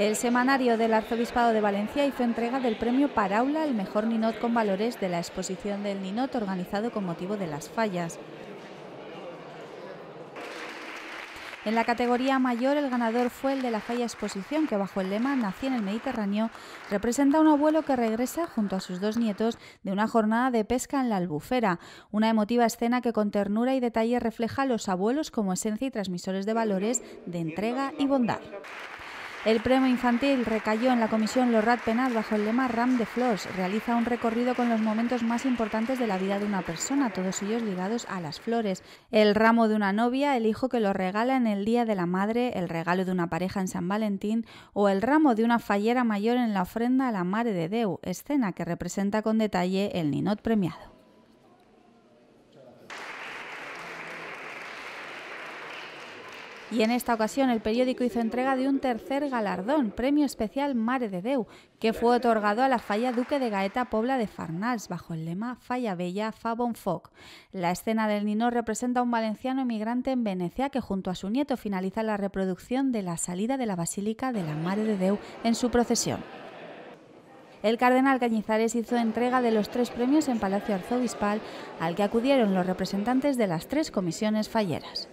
El semanario del Arzobispado de Valencia hizo entrega del premio Paraula el mejor ninot con valores de la exposición del ninot organizado con motivo de las fallas. En la categoría mayor, el ganador fue el de la falla exposición, que bajo el lema Nací en el Mediterráneo, representa a un abuelo que regresa junto a sus dos nietos de una jornada de pesca en la albufera, una emotiva escena que con ternura y detalle refleja a los abuelos como esencia y transmisores de valores de entrega y bondad. El premio infantil recayó en la comisión Lorrat Penal bajo el lema Ram de Flores. Realiza un recorrido con los momentos más importantes de la vida de una persona, todos ellos ligados a las flores. El ramo de una novia, el hijo que lo regala en el Día de la Madre, el regalo de una pareja en San Valentín o el ramo de una fallera mayor en la ofrenda a la Mare de Deu, escena que representa con detalle el ninot premiado. Y en esta ocasión el periódico hizo entrega de un tercer galardón, Premio Especial Mare de Deu, que fue otorgado a la falla Duque de Gaeta Pobla de Farnals bajo el lema Falla Bella Fabon Foc. La escena del Nino representa a un valenciano emigrante en Venecia que junto a su nieto finaliza la reproducción de la salida de la Basílica de la Mare de Deu en su procesión. El cardenal Cañizares hizo entrega de los tres premios en Palacio Arzobispal, al que acudieron los representantes de las tres comisiones falleras.